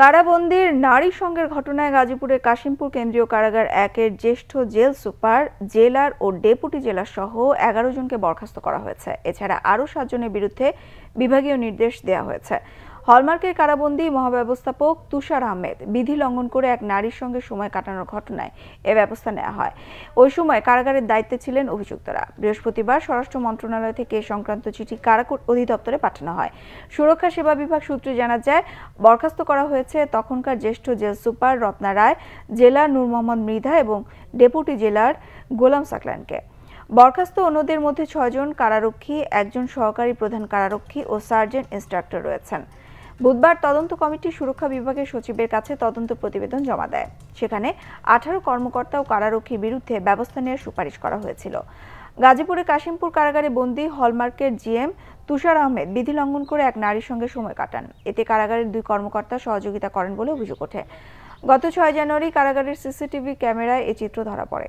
কারাবন্দির নারী সঙ্গের ঘটনায় গাজীপুরের কাশিমপুর কেন্দ্রীয় কারাগার একের জ্যেষ্ঠ জেল সুপার জেলার ও ডেপুটি জেলা সহ এগারো জনকে বরখাস্ত করা হয়েছে এছাড়া আরও সাতজনের বিরুদ্ধে বিভাগীয় নির্দেশ দেওয়া হয়েছে হলমার্কের কারাবন্দি মহাব্যবস্থাপক তুষার আহমেদ বিধি লঙ্ঘন করে এক নারীর সঙ্গে সময় কাটানোর ঘটনায় এ ব্যবস্থা নেওয়া হয় ওই সময় কারাগারের দায়িত্বে ছিলেন অভিযুক্তরা বৃহস্পতিবার স্বরাষ্ট্র মন্ত্রণালয় থেকে সংক্রান্ত চিঠি কারা অধিদপ্তরে পাঠানো হয় সুরক্ষা সেবা বিভাগ সূত্রে জানা যায় বরখাস্ত করা হয়েছে তখনকার জ্যেষ্ঠ জেল সুপার রত্না রায় জেলা নূর মোহাম্মদ মৃধা এবং ডেপুটি জেলার গোলাম সাকলানকে বরখাস্ত অন্যদের মধ্যে ছয়জন কারারক্ষী একজন সহকারী প্রধান কারারক্ষী ও সার্জেন্ট ইন্সট্রাক্টর রয়েছেন বুধবার তদন্ত কমিটি সুরক্ষা বিভাগের সচিবের কাছে তদন্ত প্রতিবেদন জমা দেয় সেখানে আঠারো কর্মকর্তা ও কারারক্ষীর বিরুদ্ধে ব্যবস্থা নেওয়ার সুপারিশ করা হয়েছিল গাজীপুরে কাশিমপুর কারাগারে বন্দি হলমার্কের জিএম তুষার আহমেদ বিধি লঙ্ঘন করে এক নারীর সঙ্গে সময় কাটান এতে কারাগারের দুই কর্মকর্তা সহযোগিতা করেন বলে অভিযোগ ওঠে গত ছয় জানুয়ারি কারাগারের সিসিটিভি ক্যামেরায় এ চিত্র ধরা পড়ে